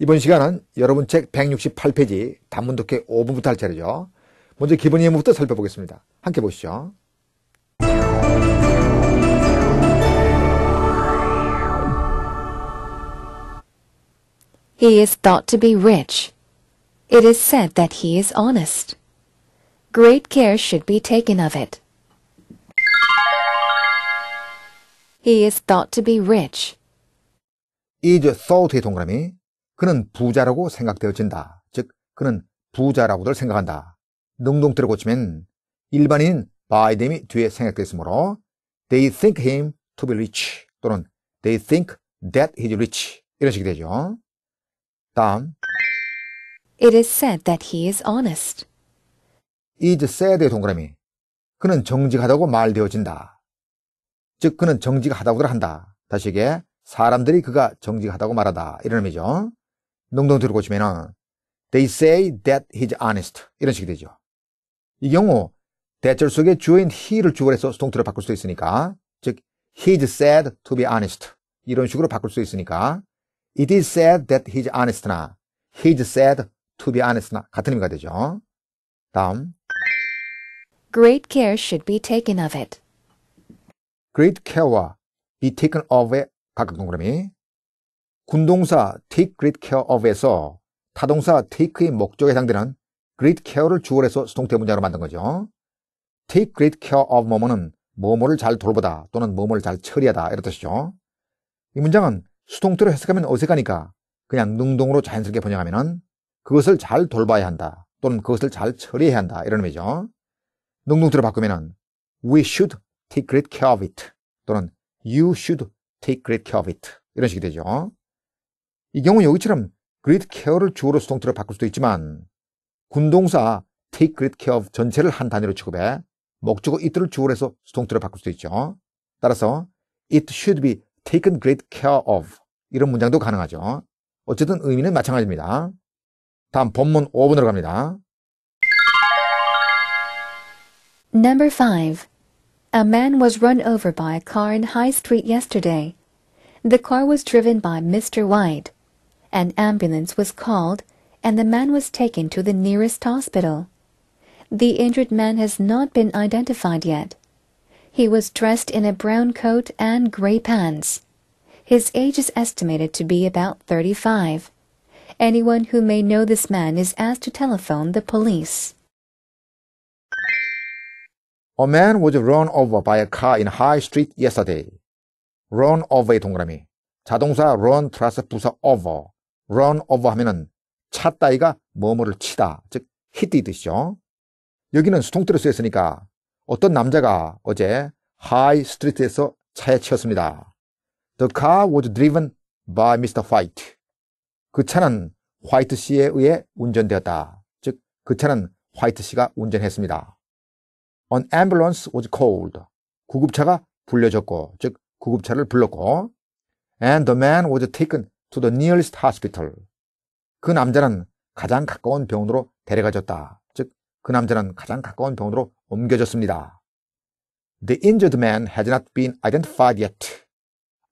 이번 시간은 여러분 책 168페이지 단문 독해 5분부터 할 차례죠. 먼저 기본 예문부터 살펴보겠습니다. 함께 보시죠. He is thought to be rich. It is said that he is honest. Great care should be taken of it. He is thought to be rich. is thought의 동그라미 그는 부자라고 생각되어진다. 즉 그는 부자라고들 생각한다. 능동태로 고치면 일반인 바이 t 이 뒤에 생각됐으므로 they think him to be rich 또는 they think that he's rich 이런 식이 되죠. 다음 It is said that he is honest. is said의 동그라미 그는 정직하다고 말되어진다. 즉 그는 정직하다고들 한다. 다시 얘기해 사람들이 그가 정직하다고 말하다. 이런 의미죠. 능동태로 고치면은 they say that he's honest 이런 식이 되죠. 이 경우 대절 속에 주어인 he를 주어해서 수동태로 바꿀 수도 있으니까 즉 he's said to be honest 이런 식으로 바꿀 수 있으니까 it is said that he's honest나 he's said to be honest나 같은 의미가 되죠. 다음 Great care should be taken of it. Great care와 be taken of의 각각 동그라미 군동사 take great care of에서 타동사 take의 목적에 해당되는 great care를 주어해서 수동태 문장으로 만든 거죠. take great care of 뭐뭐는 뭐뭐를 잘 돌보다 또는 뭐뭐를 잘 처리하다 이런 뜻이죠. 이 문장은 수동태로 해석하면 어색하니까 그냥 능동으로 자연스럽게 번역하면 그것을 잘 돌봐야 한다 또는 그것을 잘 처리해야 한다 이런 의미죠. 능동태로 바꾸면 we should take great care of it 또는 you should take great care of it 이런 식이 되죠. 이 경우 여기처럼 great care를 주어로 수동태로 바꿀 수도 있지만 군동사 take great care of 전체를 한 단위로 취급해 목적어 it를 주어로 해서 수동태로 바꿀 수도 있죠. 따라서 it should be taken great care of 이런 문장도 가능하죠. 어쨌든 의미는 마찬가지입니다. 다음 본문 5번으로 갑니다. Number 5. A man was run over by a car in High Street yesterday. The car was driven by Mr. White. An ambulance was called, and the man was taken to the nearest hospital. The injured man has not been identified yet. He was dressed in a brown coat and gray pants. His age is estimated to be about 35. Anyone who may know this man is asked to telephone the police. A man was run over by a car in High Street yesterday. Run over 동그라미. 자동차 run 플러스 부사 over. run over 하면은 찾따위가 머무를 치다. 즉, 히트 뜻이죠. 여기는 수동태로 쓰였으니까 어떤 남자가 어제 하이 스트리트에서 차에 치였습니다. The car was driven by Mr. White. 그 차는 화이트 씨에 의해 운전되었다. 즉, 그 차는 화이트 씨가 운전했습니다. An ambulance was called. 구급차가 불려졌고, 즉, 구급차를 불렀고, and the man was taken to the nearest hospital. 그 남자는 가장 가까운 병원으로 데려가졌다. 즉, 그 남자는 가장 가까운 병원으로 옮겨졌습니다. The injured man has not been identified yet.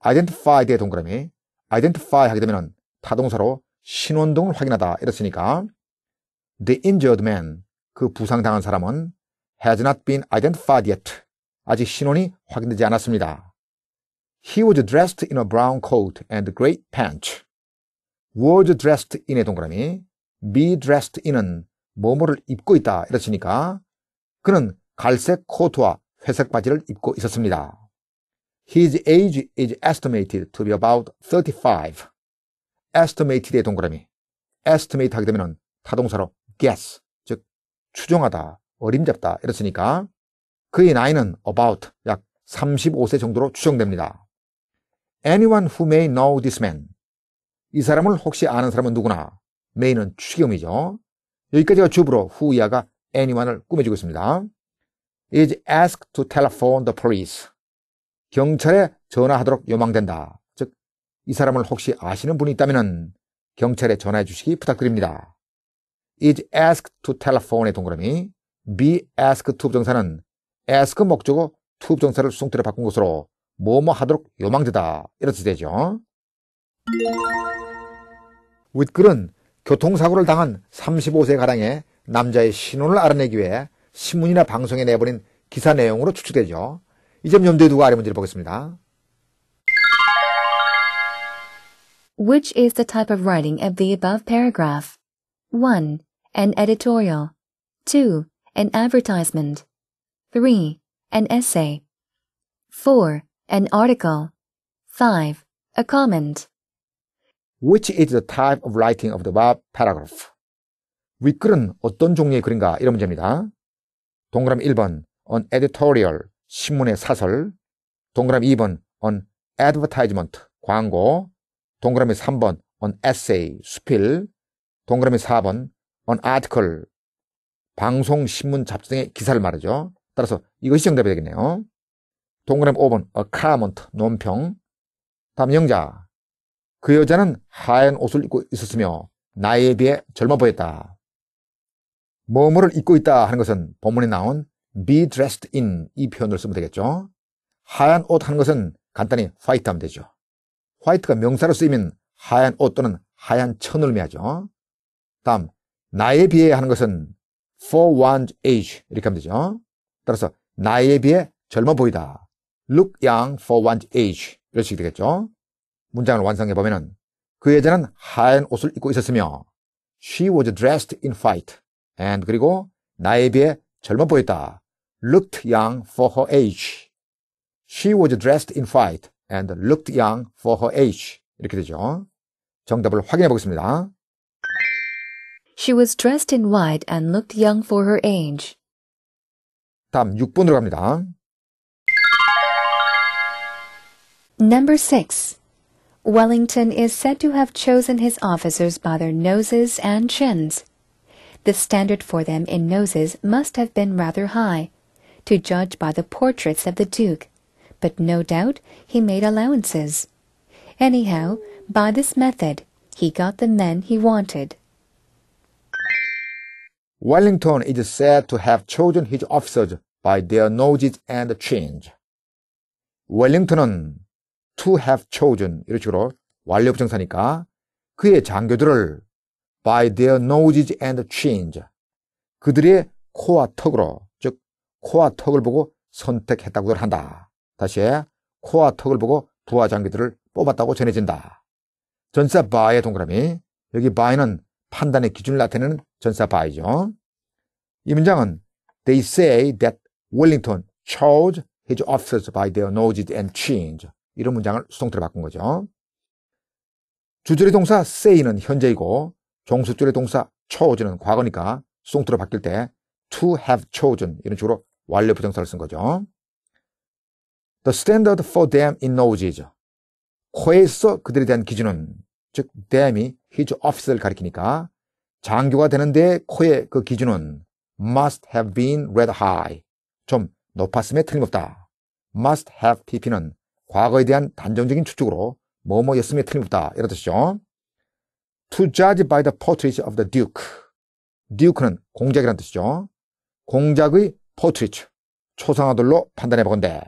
identified의 동그라미. identify 하게 되면 타동사로 신원동을 확인하다 이랬으니까 The injured man, 그 부상당한 사람은 has not been identified yet. 아직 신원이 확인되지 않았습니다. He was dressed in a brown coat and great pants. was dressed in의 동그라미. be dressed in은 뭐뭐를 입고 있다. 이렇으니까 그는 갈색 코트와 회색 바지를 입고 있었습니다. His age is estimated to be about 35. estimated의 동그라미. estimate 하게 되면 타동사로 guess, 즉 추정하다, 어림잡다 이렇으니까 그의 나이는 about 약 35세 정도로 추정됩니다. anyone who may know this man. 이 사람을 혹시 아는 사람은 누구나. may는 추기음이죠. 여기까지가 주부로 후이하가 anyone을 꾸며주고 있습니다. is asked to telephone the police. 경찰에 전화하도록 요망된다. 즉, 이 사람을 혹시 아시는 분이 있다면 경찰에 전화해 주시기 부탁드립니다. is asked to telephone의 동그라미 be asked to 부정사는 ask 목적어 to 부정사를 숭태로 바꾼 것으로 뭐뭐 하도록 요망되다 이렇게 되죠. 윗글은 교통사고를 당한 35세 가량의 남자의 신원을 알아내기 위해 신문이나 방송에 내버린 기사 내용으로 추측되죠. 이점 염두에 두고 아래 문제를 보겠습니다. Which is the type of writing of the above paragraph? 1. An editorial. 2. An advertisement. 3. An essay. 4. an article. 5. A comment. Which is the type of writing of the above paragraph? 윗글은 어떤 종류의 글인가? 이런 문제입니다. 동그라미 1번, on editorial, 신문의 사설. 동그라미 2번, on advertisement, 광고. 동그라미 3번, on essay, 수필. 동그라미 4번, on article, 방송, 신문, 잡지 등의 기사를 말하죠. 따라서 이것이 정답이 되겠네요. 동그라미 5번 a comment 논평 다음 영자 그 여자는 하얀 옷을 입고 있었으며 나이에 비해 젊어 보였다. 뭐뭐를 입고 있다 하는 것은 본문에 나온 be dressed in 이 표현을 쓰면 되겠죠. 하얀 옷 하는 것은 간단히 화이트 하면 되죠. 화이트가 명사로 쓰이면 하얀 옷 또는 하얀 천을 의미하죠. 다음, 나에 이 비해 하는 것은 for one's age 이렇게 하면 되죠. 따라서 나에 이 비해 젊어 보이다. look young for one's age. 이런 식이 되겠죠. 문장을 완성해 보면은 그 여자는 하얀 옷을 입고 있었으며 she was dressed in white and 그리고 나에 비해 젊어 보였다. looked young for her age. she was dressed in white and looked young for her age. 이렇게 되죠. 정답을 확인해 보겠습니다. She was dressed in white and looked young for her age. 다음 6번으로 갑니다. Number 6. Wellington is said to have chosen his officers by their noses and chins. The standard for them in noses must have been rather high, to judge by the portraits of the Duke, but no doubt he made allowances. Anyhow, by this method, he got the men he wanted. Wellington is said to have chosen his officers by their noses and chins. 웰링턴은 to have chosen 이런 식으로 완료 부정사니까 그의 장교들을 by their noses and chins 그들의 코와 턱으로 즉 코와 턱을 보고 선택했다고 들 한다. 다시 코와 턱을 보고 부하 장교들을 뽑았다고 전해진다. 전사 바의 동그라미 여기 바에는 판단의 기준을 나타내는 전사 바이죠. 이 문장은 They say that Wellington chose his officers by their noses and chins 이런 문장을 수동태로 바꾼 거죠. 주절의 동사 say는 현재이고 종수줄의 동사 c h o s e n 과거니까 수동태로 바뀔 때 to have chosen 이런 식으로 완료 부정사를 쓴 거죠. The standard for them in n o w l e d g 코에서 그들에 대한 기준은 즉 them이 his office를 가리키니까 장교가 되는데 코의 그 기준은 must have been read high. 좀 높았음에 틀림없다. must have pp는 과거에 대한 단정적인 추측으로 뭐뭐였음이 틀림없다. 이런 뜻이죠. To judge by the portrait of the duke. duke는 공작이란 뜻이죠. 공작의 portrait, 초상화들로 판단해 보건대.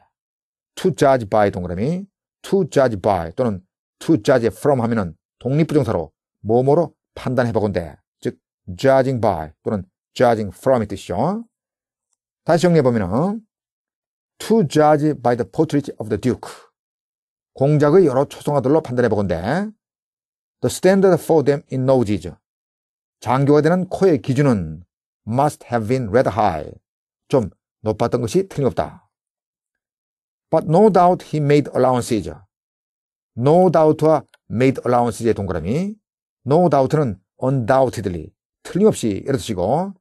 To judge by 동그라미, to judge by 또는 to judge from 하면은 독립부정사로 뭐뭐로 판단해 보건대. 즉, judging by 또는 judging from의 뜻이죠. 다시 정리해 보면은 to judge by the portrait of the duke. 공작의 여러 초성화들로 판단해 보건대 The standard for them in noses 장교가 되는 코의 기준은 must have been red high 좀 높았던 것이 틀림없다. But no doubt he made allowances. No doubt와 made allowances의 동그라미 no doubt는 undoubtedly 틀림없이 이런 뜻이고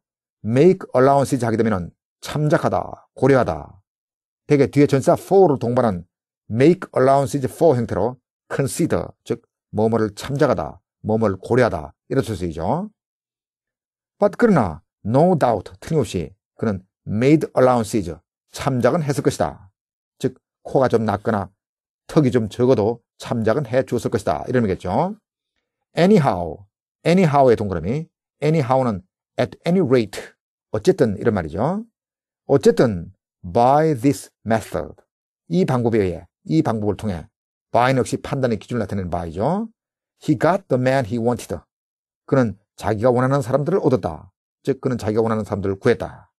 make allowances 하게 되면 참작하다, 고려하다. 대개 뒤에 전사 for를 동반한 make allowances for 형태로 consider 즉 뭐뭐를 참작하다, 뭐뭐를 고려하다 이런 뜻이죠. But 그러나 no doubt 틀림없이 그는 made allowances 참작은 했을 것이다. 즉 코가 좀 낮거나 턱이 좀 적어도 참작은 해 주었을 것이다. 이러면겠죠. anyhow, anyhow의 동그라미 anyhow는 at any rate 어쨌든 이런 말이죠. 어쨌든 by this method 이 방법에 의해 이 방법을 통해 바인 역시 판단의 기준을 나타내는 바이죠. He got the man he wanted. 그는 자기가 원하는 사람들을 얻었다. 즉 그는 자기가 원하는 사람들을 구했다.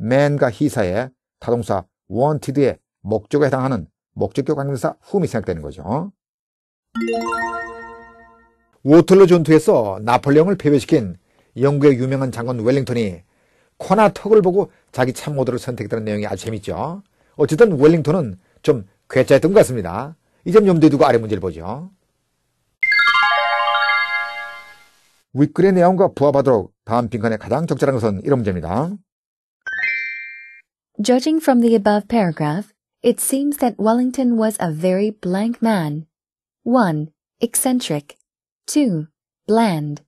man과 he사의 타동사 wanted의 목적에 해당하는 목적격 관계사 whom이 생각되는 거죠. 워털러 전투에서 나폴레옹을 패배시킨 영국의 유명한 장군 웰링턴이 코나 턱을 보고 자기 참모들을 선택했다는 내용이 아주 재밌죠. 어쨌든 웰링턴은 좀 괴짜였던 것 같습니다. 이 점 염두에 두고 아래 문제를 보죠. 윗글의 내용과 부합하도록 다음 빈칸에 가장 적절한 것은 이런 문제입니다. Judging from the above paragraph, it seems that Wellington was a very blank man. 1. Eccentric. 2. Bland.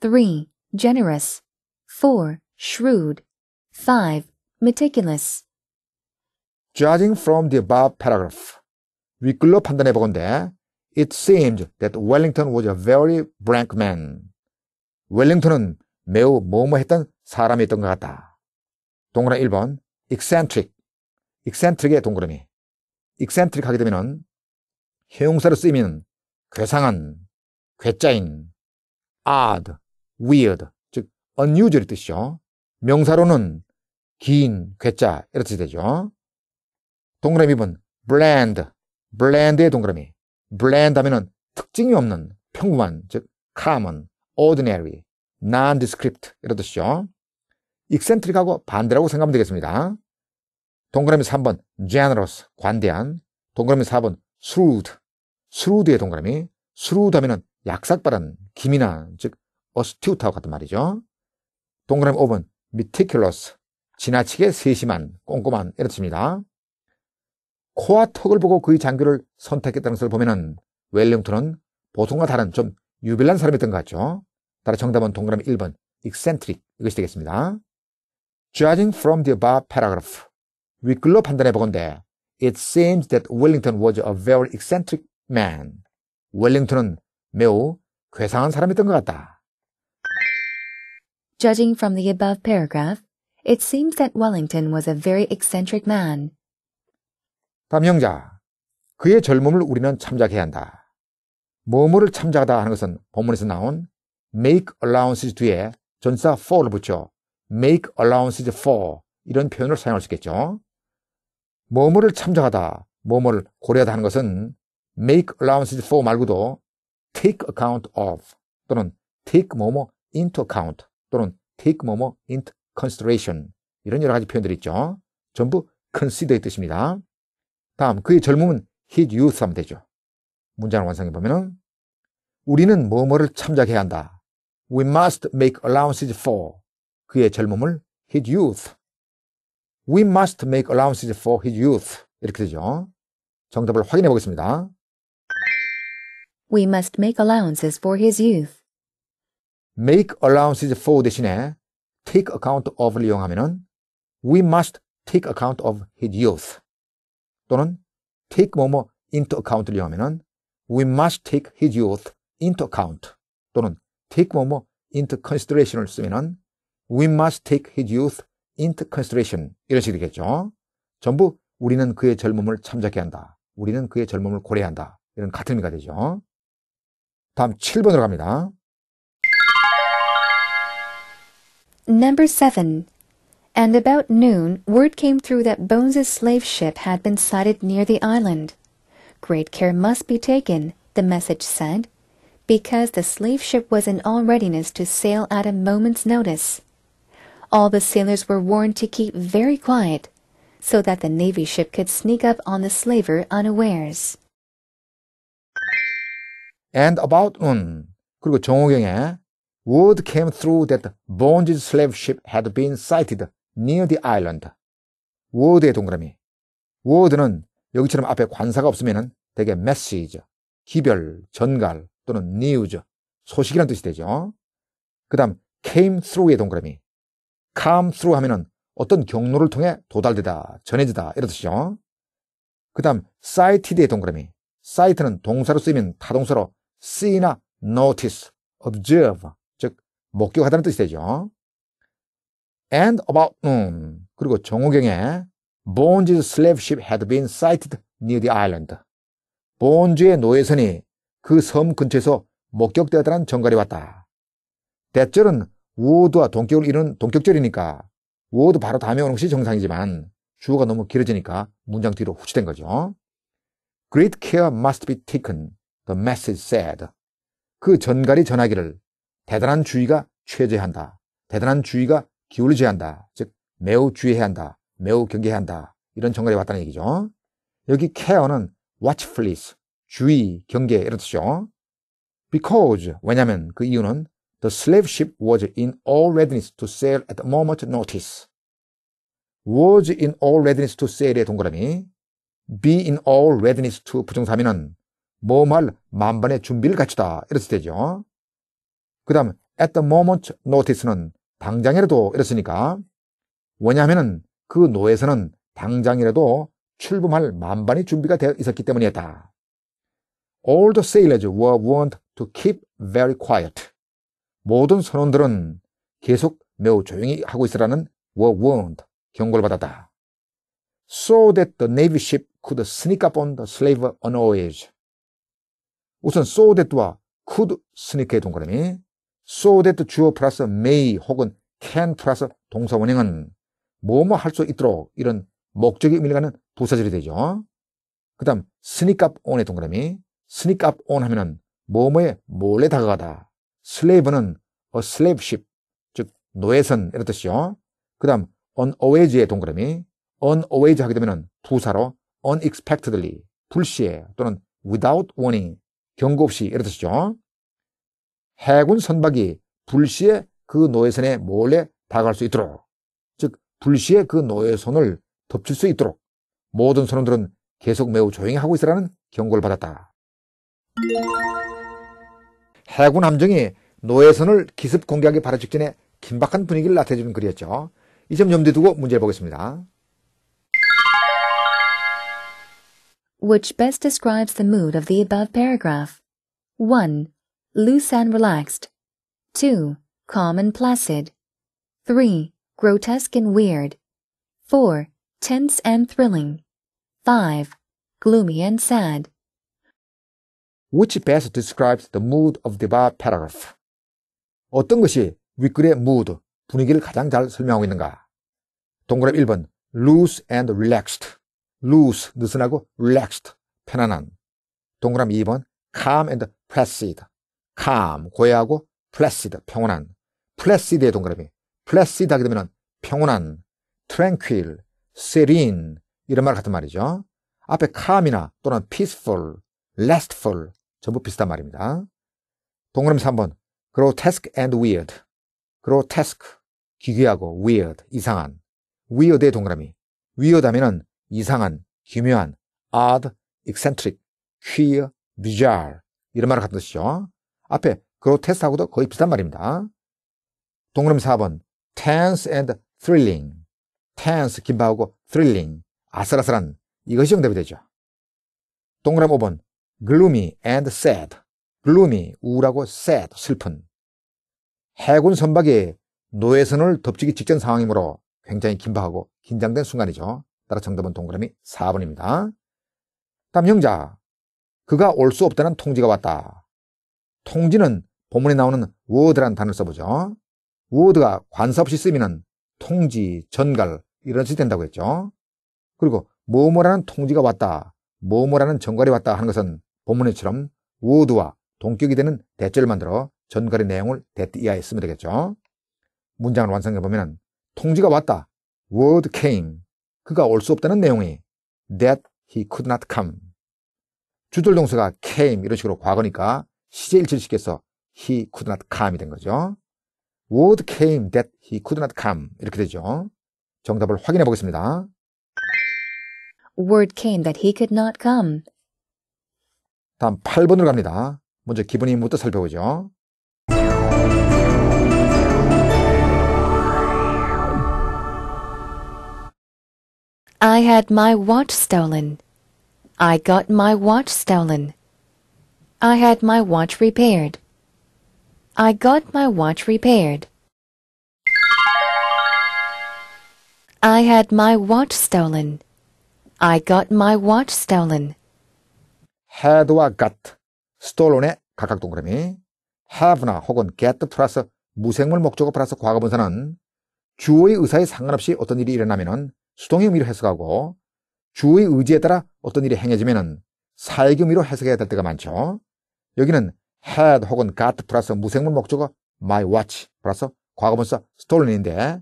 3. Generous. 4. Shrewd. 5. Meticulous. Judging from the above paragraph, 위글로 판단해 보건대, it seems that Wellington was a very blank man. 웰링턴은 매우 뭐뭐했던 사람이었던 것 같다. 동그라 1번, eccentric, eccentric의 동그라미. eccentric 하게 되면은 형용사로 쓰이면 괴상한, 괴짜인, odd, weird, 즉 unusual의 뜻이죠. 명사로는 긴, 괴짜 이렇게 되죠. 동그라미 2번 bland, bland의 동그라미 bland 하면은 특징이 없는 평범한 즉 common, ordinary, nondescript 이런 뜻이죠. eccentric하고 반대라고 생각하면 되겠습니다. 동그라미 3번 generous, 관대한 동그라미 4번 shrewd, shrewd의 동그라미 shrewd 하면은 약삭빠른, 기민한 즉 astute하고 같은 말이죠. 동그라미 5번 meticulous, 지나치게 세심한, 꼼꼼한 이런 뜻입니다. 코와 턱을 보고 그의 장교를 선택했다는 것을 보면은 웰링턴은 보통과 다른 좀 유별난 사람이었던 것 같죠. 따라 정답은 동그라미 1번 eccentric 이것이 되겠습니다. Judging from the above paragraph 위글로 판단해 보건대 It seems that Wellington was a very eccentric man. 웰링턴은 매우 괴상한 사람이었던 것 같다. Judging from the above paragraph, it seems that Wellington was a very eccentric man. 다음 형자 그의 젊음을 우리는 참작해야 한다. 뭐뭐를 참작하다 하는 것은 본문에서 나온 make allowances 뒤에 전사 for를 붙여 make allowances for 이런 표현을 사용할 수 있겠죠. 뭐뭐를 참작하다, 뭐뭐를 고려하다 하는 것은 make allowances for 말고도 take account of 또는 take 뭐뭐 into account 또는 take 뭐뭐 into consideration 이런 여러 가지 표현들이 있죠. 전부 consider의 뜻입니다. 다음 그의 젊음은 his youth 하면 되죠. 문장을 완성해 보면은 우리는 뭐뭐를 참작해야 한다. We must make allowances for 그의 젊음을 his youth. We must make allowances for his youth. 이렇게 되죠. 정답을 확인해 보겠습니다. We must make allowances for his youth. make allowances for 대신에 take account of를 이용하면은 we must take account of his youth. 또는 take 뭐뭐 into account를 이용하면은 we must take his youth into account 또는 take 뭐뭐 into consideration을 쓰면은 we must take his youth into consideration 이런 식이 되겠죠. 전부 우리는 그의 젊음을 참작해야 한다. 우리는 그의 젊음을 고려해야 한다. 이런 같은 의미가 되죠. 다음 7번으로 갑니다. Number 7. and about noon word came through that Bones's slave ship had been sighted near the island. Great care must be taken, the message said, because the slave ship was in all readiness to sail at a moment's notice. All the sailors were warned to keep very quiet, so that the navy ship could sneak up on the slaver unawares. And about noon, 그리고 정오경에 word came through that Bones's slave ship had been sighted near the island. word의 동그라미. word는 여기처럼 앞에 관사가 없으면 대개 message, 기별, 전갈 또는 new죠. 소식이란 뜻이 되죠. 그 다음 came through의 동그라미. come through 하면 어떤 경로를 통해 도달되다, 전해지다 이런 뜻이죠. 그 다음 sighted의 동그라미. sight는 동사로 쓰이면 타동사로 see나 notice, observe 즉 목격하다는 뜻이 되죠. and about noon. 그리고 정오경에 o 즈의 slave ship had been sighted near the island. b o n 본즈의 노예선이 그 섬 근처에서 목격되었다는 전갈이 왔다. 대절은 워드와 동격을 잃은 동격절이니까 워드 바로 다음에 오는 것이 정상이지만 주어가 너무 길어지니까 문장 뒤로 후치된 거죠. Great care must be taken. The message said. 그 전갈이 전하기를 대단한 주의가 최저한다. 대단한 주의가 기울여져야 한다. 즉, 매우 주의해야 한다. 매우 경계해야 한다. 이런 정답이 왔다는 얘기죠. 여기 care는 watchfulness, 주의, 경계 이런 뜻이죠. Because, 왜냐면 하그 이유는 the slave ship was in all readiness to sail at a moment notice. was in all readiness to sail의 동그라미 be in all readiness to 부정사면은 뭐말 만반의 준비를 갖추다 이렇게되죠그 다음 at the moment notice는 당장이라도 이랬으니까 왜냐하면 그 노에서는 당장이라도 출범할 만반의 준비가 되어 있었기 때문이었다. All the sailors were warned to keep very quiet. 모든 선원들은 계속 매우 조용히 하고 있으라는 were warned, 경고를 받았다. So that the navy ship could sneak up on the slave unawares. 우선 so that와 could sneak의 동그라미 so that 주어 플러스 may 혹은 can 플러스 동사원형은 뭐뭐 할 수 있도록 이런 목적의 의미를 가는 부사절이 되죠. 그 다음 sneak up on의 동그라미 sneak up on 하면은 뭐뭐에 몰래 다가가다 slave는 a slave ship 즉 노예선 이런 뜻이요. 그 다음 unaway의 동그라미 unaway 하게 되면은 부사로 unexpectedly 불시에 또는 without warning 경고 없이 이런 뜻이죠. 해군 선박이 불시에 그 노예선에 몰래 다가갈 수 있도록 즉 불시에 그 노예선을 덮칠 수 있도록 모든 선원들은 계속 매우 조용히 하고 있으라는 경고를 받았다. 해군 함정이 노예선을 기습 공격하기 바로 직전에 긴박한 분위기를 나타내주는 글이었죠. 이 점 염두에 두고 문제 보겠습니다. Which best describes the mood of the above paragraph? 1. loose and relaxed. 2. Calm and placid. 3. Grotesque and weird. 4. Tense and thrilling. 5. Gloomy and sad. Which best describes the mood of the bar paragraph? 어떤 것이 윗글의 mood, 분위기를 가장 잘 설명하고 있는가? 동그라 1번, loose and relaxed. loose, 느슨하고 relaxed, 편안한. 동그라미 2번, calm and placid, calm, 고요하고 placid, 평온한. placid의 동그라미. placid 하게 되면 평온한, tranquil, serene 이런 말 같은 말이죠. 앞에 calm이나 또는 peaceful, restful 전부 비슷한 말입니다. 동그라미 3번. grotesque and weird. grotesque, 기괴하고 weird, 이상한. weird의 동그라미. weird 하면은 이상한, 기묘한, odd, eccentric, queer, bizarre 이런 말을 같은 뜻이죠. 앞에 그로테스하고도 거의 비슷한 말입니다. 동그라미 4번 tense and thrilling tense 긴박하고 thrilling 아슬아슬한 이것이 정답이 되죠. 동그라미 5번 gloomy and sad gloomy 우울하고 sad 슬픈 해군 선박이 노예선을 덮치기 직전 상황이므로 굉장히 긴박하고 긴장된 순간이죠. 따라 정답은 동그라미 4번입니다. 다음 형자 그가 올 수 없다는 통지가 왔다. 통지는 본문에 나오는 워드란 단어를 써보죠. 워드가 관사 없이 쓰면 통지, 전갈 이런 식이 된다고 했죠. 그리고 뭐뭐라는 통지가 왔다, 뭐뭐라는 전갈이 왔다 하는 것은 본문에처럼 워드와 동격이 되는 대절를 만들어 전갈의 내용을 대띠 이하에 쓰면 되겠죠. 문장을 완성해보면 통지가 왔다, word came, 그가 올 수 없다는 내용이 that he could not come. 주절동사가 came 이런 식으로 과거니까 시제일 질식해서 he could not come이 된 거죠. would came that he could not come 이렇게 되죠. 정답을 확인해 보겠습니다. Word came that he could not come. 다음 8번으로 갑니다. 먼저 기본임부터 살펴보죠. I had my watch stolen. I got my watch stolen. I had my watch repaired. I got my watch repaired. I had my watch stolen. I got my watch stolen. Had or got, stolen의 각각 동그라미, have나 혹은 get 플러스 무생물 목적어 플러스 과거분사는 주어의 의사에 상관없이 어떤 일이 일어나면 수동의 의미로 해석하고 주어의 의지에 따라 어떤 일이 행해지면 사의 의미로 해석해야 될 때가 많죠. 여기는 had 혹은 got 플러스 무생물 목적어 my watch 플러스 과거분사 stolen인데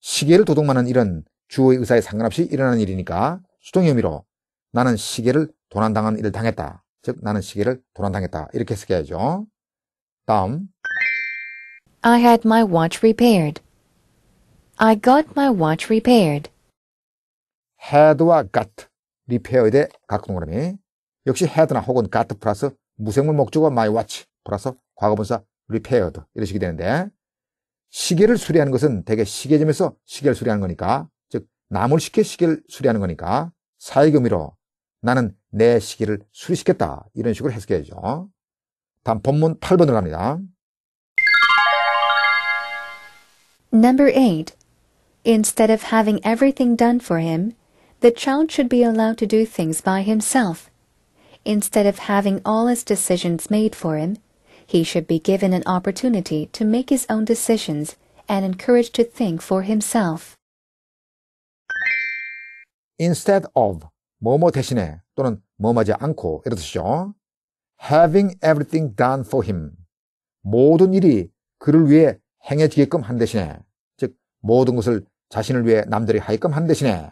시계를 도둑만한 이런 주어의 의사에 상관없이 일어나는 일이니까 수동 혐의로 나는 시계를 도난당한 일을 당했다. 즉 나는 시계를 도난당했다. 이렇게 쓰게야죠 다음 I had my watch repaired. I got my watch repaired. had와 got, repair에 대해 각동그라미 역시 had나 혹은 got 플러스 무생물 목적어 my watch 플러스 과거분사 repaired 이런 식이 되는데 시계를 수리하는 것은 대개 시계점에서 시계를 수리하는 거니까 즉 남을 시켜 시계를 수리하는 거니까 사익 의미로 나는 내 시계를 수리시켰다 이런 식으로 해석해야죠 다음 본문 8번으로 갑니다 Number 8 Instead of having everything done for him, the child should be allowed to do things by himself Instead of having all his decisions made for him, he should be given an opportunity to make his own decisions and encouraged to think for himself. Instead of 뭐뭐 대신에 또는 뭐뭐지 않고 이런 Having everything done for him. 모든 일이 그를 위해 행해지게끔 한 대신에 즉 모든 것을 자신을 위해 남들이 하게끔 한 대신에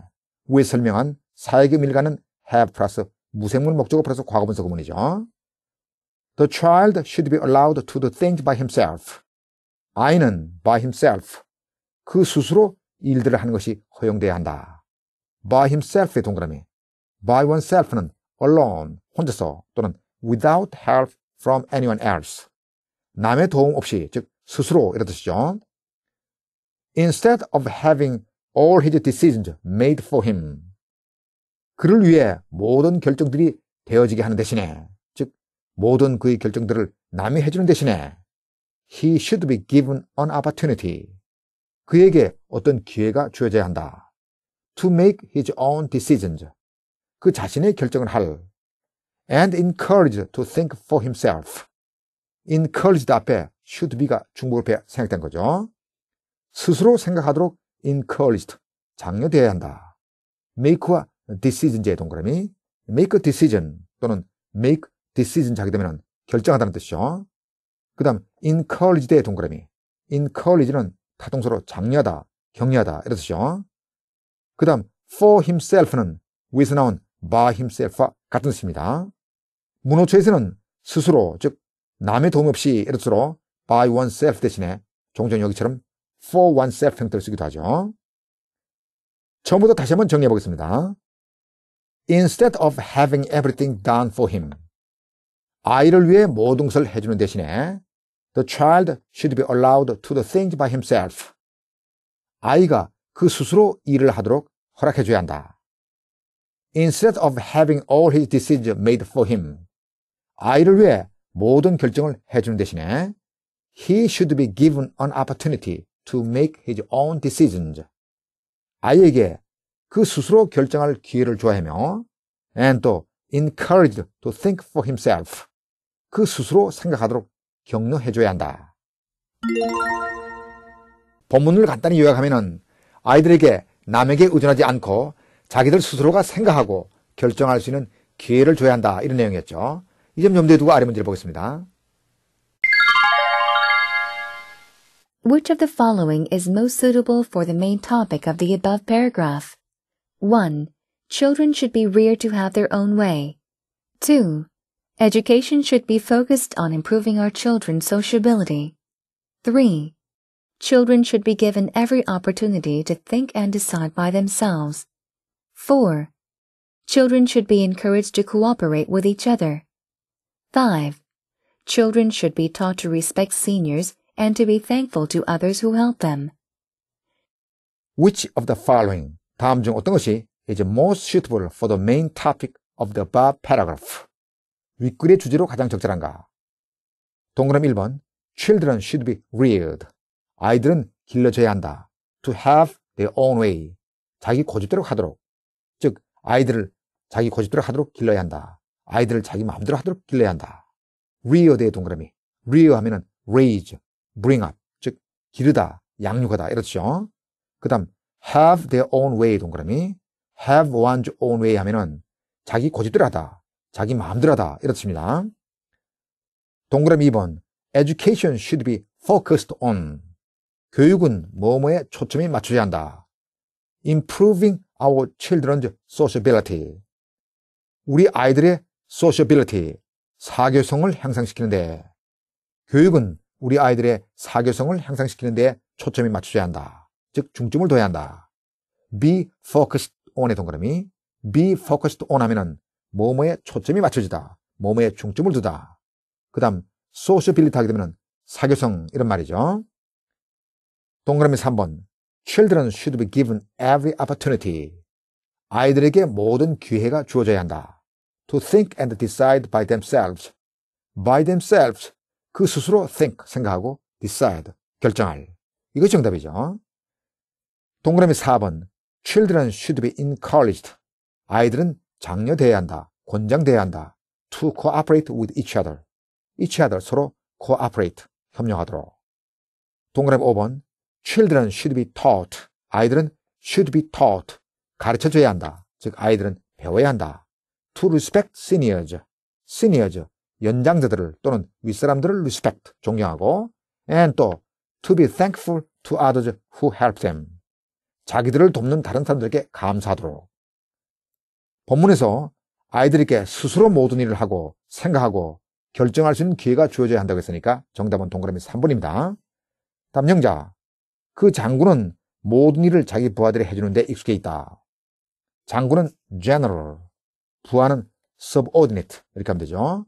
위에 설명한 사역의 밀가는 have plus. 무생물 목적어 플러스 과거분사 구문이죠. The child should be allowed to do things by himself. 아이는 by himself. 그 스스로 일들을 하는 것이 허용돼야 한다. by himself의 동그라미. by oneself는 alone, 혼자서 또는 without help from anyone else. 남의 도움 없이, 즉 스스로 이런 뜻이죠. Instead of having all his decisions made for him. 그를 위해 모든 결정들이 되어지게 하는 대신에 즉 모든 그의 결정들을 남이 해주는 대신에 he should be given an opportunity 그에게 어떤 기회가 주어져야 한다 to make his own decisions 그 자신의 결정을 할 and encouraged to think for himself encouraged 앞에 should be가 중복을 생각된 거죠 스스로 생각하도록 encouraged 장려되어야 한다 make와 decision제 동그라미 make a decision 또는 make decision 자게 되면 결정하다는 뜻이죠. 그 다음 encourage의 동그라미 encourage는 타동서로 장려하다, 격려하다 이런 뜻이죠. 그 다음 for himself는 위에서 나온 by himself와 같은 뜻입니다. 문호초에서는 스스로 즉 남의 도움 없이 이런 뜻으로 by oneself 대신에 종종 여기처럼 for oneself 형태를 쓰기도 하죠. 처음부터 다시 한번 정리해 보겠습니다. instead of having everything done for him. 아이를 위해 모든 것을 해주는 대신에 the child should be allowed to do things by himself. 아이가 그 스스로 일을 하도록 허락해줘야 한다. Instead of having all his decisions made for him. 아이를 위해 모든 결정을 해주는 대신에 he should be given an opportunity to make his own decisions. 아이에게 그 스스로 결정할 기회를 줘야 하며 and 또 encouraged to think for himself 그 스스로 생각하도록 격려해줘야 한다. 본문을 간단히 요약하면 아이들에게 남에게 의존하지 않고 자기들 스스로가 생각하고 결정할 수 있는 기회를 줘야 한다 이런 내용이었죠. 이 점 염두에 두고 아래 문제를 보겠습니다. Which of the following is most suitable for the main topic of the above paragraph? 1. Children should be reared to have their own way. 2. Education should be focused on improving our children's sociability. 3. Children should be given every opportunity to think and decide by themselves. 4. Children should be encouraged to cooperate with each other. 5. Children should be taught to respect seniors and to be thankful to others who help them. Which of the following 다음 중 어떤 것이 is most suitable for the main topic of the above paragraph? 윗글의 주제로 가장 적절한가? 동그라미 1번 Children should be reared. 아이들은 길러져야 한다. To have their own way. 자기 고집대로 하도록. 즉, 아이들을 자기 고집대로 하도록 길러야 한다. 아이들을 자기 마음대로 하도록 길러야 한다. rear의 동그라미. rear 하면은 raise, bring up. 즉, 기르다, 양육하다. 이렇죠. 그 다음, have their own way 동그라미 have one's own way 하면은 자기 고집대로 하다 자기 마음대로 하다 이렇습니다 동그라미 2번 education should be focused on 교육은 뭐뭐에 초점이 맞춰야 한다 improving our children's sociability 우리 아이들의 sociability 사교성을 향상시키는데 교육은 우리 아이들의 사교성을 향상시키는 데 초점이 맞춰져야 한다. 즉 중점을 둬야 한다. be focused on의 동그라미 be focused on 하면은 뭐뭐에 초점이 맞춰지다. 뭐뭐에 중점을 두다. 그 다음 sociability 하게 되면 사교성 이런 말이죠. 동그라미 3번 children should be given every opportunity 아이들에게 모든 기회가 주어져야 한다. to think and decide by themselves by themselves 그 스스로 think 생각하고 decide 결정할 이것이 정답이죠. 동그라미 4번 Children should be encouraged. 아이들은 장려돼야 한다. 권장돼야 한다. To cooperate with each other. each other 서로 cooperate 협력하도록. 동그라미 5번 Children should be taught. 아이들은 should be taught 가르쳐줘야 한다. 즉 아이들은 배워야 한다. To respect seniors. seniors 연장자들을 또는 윗사람들을 respect 존경하고 and 또 to be thankful to others who help them. 자기들을 돕는 다른 사람들에게 감사하도록. 본문에서 아이들에게 스스로 모든 일을 하고 생각하고 결정할 수 있는 기회가 주어져야 한다고 했으니까 정답은 동그라미 3번입니다. 담영자, 그 장군은 모든 일을 자기 부하들이 해주는데 익숙해 있다. 장군은 general, 부하는 subordinate 이렇게 하면 되죠.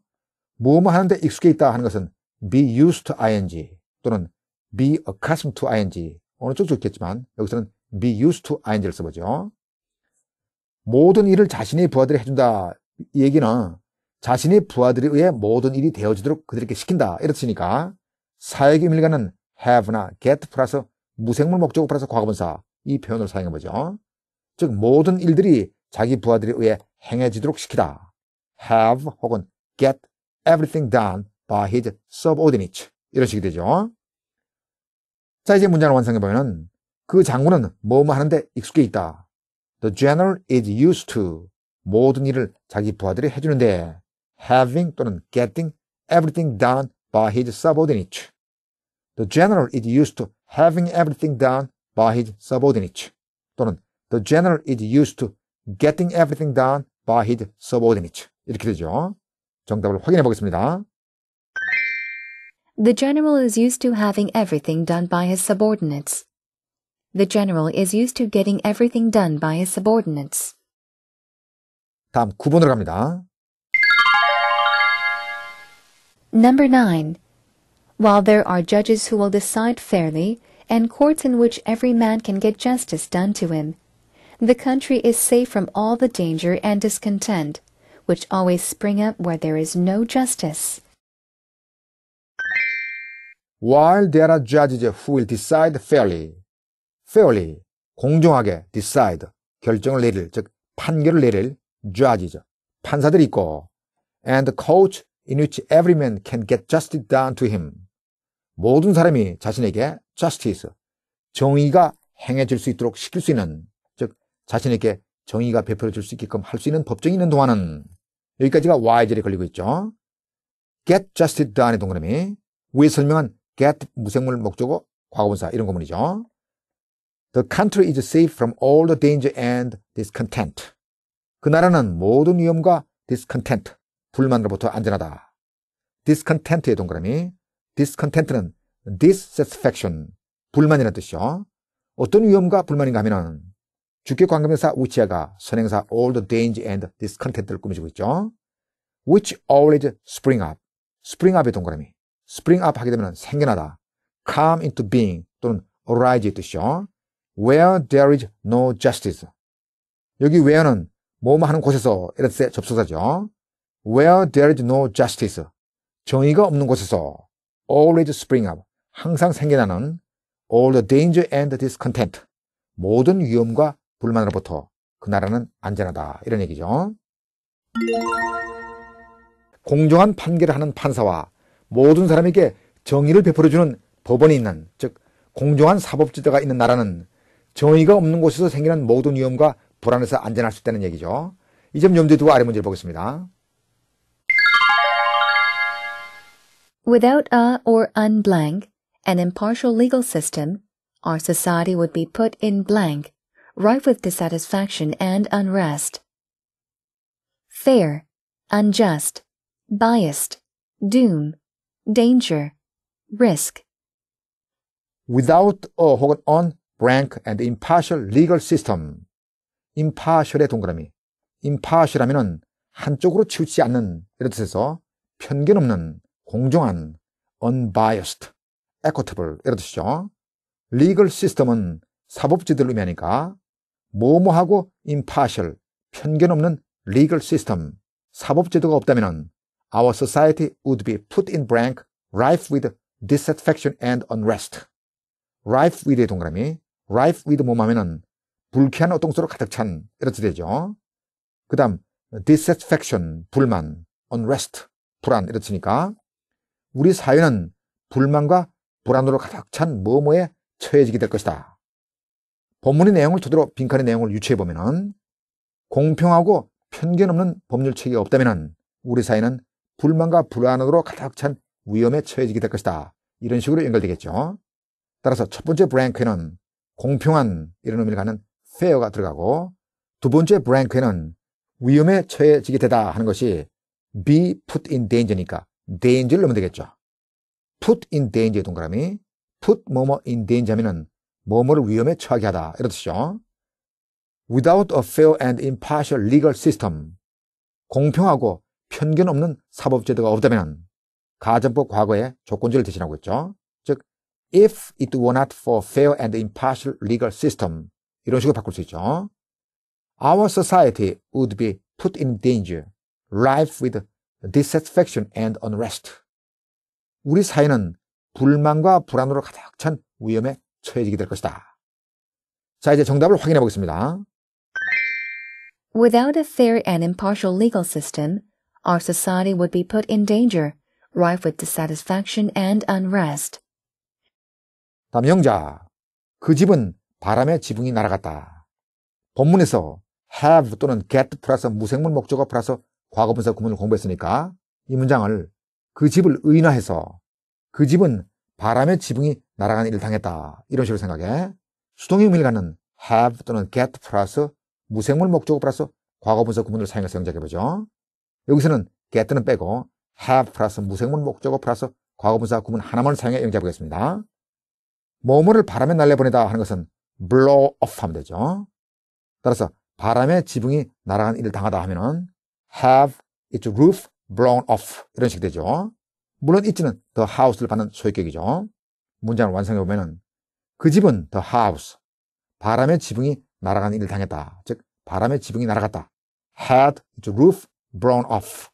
뭐뭐 하는데 익숙해 있다 하는 것은 be used to ing 또는 be accustomed to ing 어느 쪽도 있겠지만 여기서는 be used to ing를 써보죠. 모든 일을 자신의 부하들이 해준다. 이 얘기는 자신의 부하들에 의해 모든 일이 되어지도록 그들에게 시킨다. 이렇으니까 사역의 밀가는 have나 get 플러스 무생물 목적어 플러스 과거분사 이 표현을 사용해보죠. 즉 모든 일들이 자기 부하들에 의해 행해지도록 시키다. have 혹은 get everything done by his subordinates 이런 식이 되죠. 자 이제 문장을 완성해보면 그 장군은 뭐뭐 하는데 익숙해 있다. The general is used to 모든 일을 자기 부하들이 해주는데 having 또는 getting everything done by his subordinate. The general is used to having everything done by his subordinate. 또는 the general is used to getting everything done by his subordinate. 이렇게 되죠. 정답을 확인해 보겠습니다. The general is used to having everything done by his subordinates. The general is used to getting everything done by his subordinates. 다음 9번으로 갑니다. Number 9. While there are judges who will decide fairly, and courts in which every man can get justice done to him, the country is safe from all the danger and discontent, which always spring up where there is no justice. While there are judges who will decide fairly, fairly 공정하게 decide 결정을 내릴 즉 판결을 내릴 judge죠. 판사들이 있고 and c o a c h in which every man can get justice done to him 모든 사람이 자신에게 justice 정의가 행해질 수 있도록 시킬 수 있는 즉 자신에게 정의가 베풀어질 수 있게끔 할 수 있는 법정이 있는 동안은 여기까지가 y절이 걸리고 있죠. get justice done의 동그라미 위에 설명한 get 무생물 목적어 과거분사 이런 구문이죠. The country is safe from all the danger and discontent. 그 나라는 모든 위험과 discontent, 불만으로부터 안전하다. discontent의 동그라미. discontent는 dissatisfaction, 불만이라는 뜻이요. 어떤 위험과 불만인가 하면은 주격 관계명사 우치아가 선행사 all the danger and discontent를 꾸미주고 있죠. which always spring up. spring up의 동그라미. spring up 하게 되면 생겨나다. come into being 또는 arise의 뜻이요. where there is no justice. 여기 where는 뭐뭐 하는 곳에서 이렇게 접속사죠. where there is no justice. 정의가 없는 곳에서 always spring up. 항상 생겨나는 all the danger and discontent. 모든 위험과 불만으로부터 그 나라는 안전하다. 이런 얘기죠. 공정한 판결을 하는 판사와 모든 사람에게 정의를 베풀어주는 법원이 있는, 즉, 공정한 사법지도가 있는 나라는 정의가 없는 곳에서 생기는 모든 위험과 불안에서 안전할 수 있다는 얘기죠. 이 점 염두에 두고 아래 문제를 보겠습니다. Without a or un blank, an impartial legal system, our society would be put in blank, rife with dissatisfaction and unrest. Fair, unjust, biased, doom, danger, risk. Without a 혹은 on r a n k and impartial legal system. impartial의 동그라미. impartial 하면은 한쪽으로 치우치지 않는 이런 뜻에서 편견 없는 공정한 unbiased, equitable 이런 뜻이죠. legal system은 사법제도를 의미하니까 모모하고 impartial, 편견 없는 legal system, 사법제도가 없다면 our society would be put in blank, rife with dissatisfaction and unrest. rife with의 동그라미, rife with m o 몸 하면은 불쾌한 어동수로 가득 찬 이렇게 되죠. 그 다음 dissatisfaction 불만, unrest 불안 이렇으니까 우리 사회는 불만과 불안으로 가득 찬 뭐뭐에 처해지게 될 것이다. 본문의 내용을 토대로 빈칸의 내용을 유추해 보면은 공평하고 편견 없는 법률 체계가 없다면은 우리 사회는 불만과 불안으로 가득 찬 위험에 처해지게 될 것이다. 이런 식으로 연결되겠죠. 따라서 첫 번째 브랭크에는 공평한 이런 의미를 갖는 fair가 들어가고 두 번째 blank에는 위험에 처해지게 되다 하는 것이 be put in danger니까 danger를 넣으면 되겠죠. put in danger 동그라미 put 뭐뭐 in danger 하면은 뭐뭐를 위험에 처하게 하다 이런 뜻이죠. without a fair and impartial legal system 공평하고 편견 없는 사법제도가 없다면 가정법 과거에 조건제를 대신하고 있죠. if it were not for fair and impartial legal system. 이런 식으로 바꿀 수 있죠. Our society would be put in danger, rife with dissatisfaction and unrest. 우리 사회는 불만과 불안으로 가득 찬 위험에 처해지게 될 것이다. 자, 이제 정답을 확인해 보겠습니다. Without a fair and impartial legal system, our society would be put in danger, rife with dissatisfaction and unrest. 다음 영자그 집은 바람에 지붕이 날아갔다. 본문에서 have 또는 get 플러스 무생물 목적어 플러스 과거분석 구문을 공부했으니까 이 문장을 그 집을 의인화해서 그 집은 바람에 지붕이 날아가는 일을 당했다. 이런 식으로 생각해. 수동의 의미를 갖는 have 또는 get 플러스 무생물 목적어 플러스 과거분석 구문을 사용해서 영작해보죠. 여기서는 get는 빼고 have 플러스 무생물 목적어 플러스 과거분사 구문 하나만 사용해 영작해보겠습니다. 모모를 바람에 날려보내다 하는 것은 blow off 하면 되죠. 따라서 바람에 지붕이 날아간 일을 당하다 하면은 have its roof blown off 이런 식이 되죠. 물론 it는 the house를 받는 소유격이죠. 문장을 완성해 보면은 그 집은 the house 바람에 지붕이 날아간 일을 당했다. 즉 바람에 지붕이 날아갔다. had its roof blown off.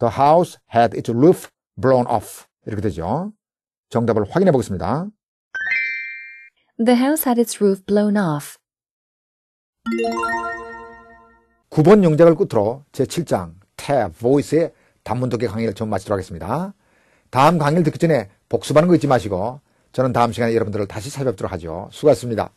The house had its roof blown off. 이렇게 되죠. 정답을 확인해 보겠습니다. The house had its roof blown off. 9번 영작을 끝으로 제7장 탭 보이스의 단문독의 강의를 좀 마치도록 하겠습니다. 다음 강의를 듣기 전에 복습하는 거 잊지 마시고 저는 다음 시간에 여러분들을 다시 찾아뵙도록 하죠. 수고하셨습니다.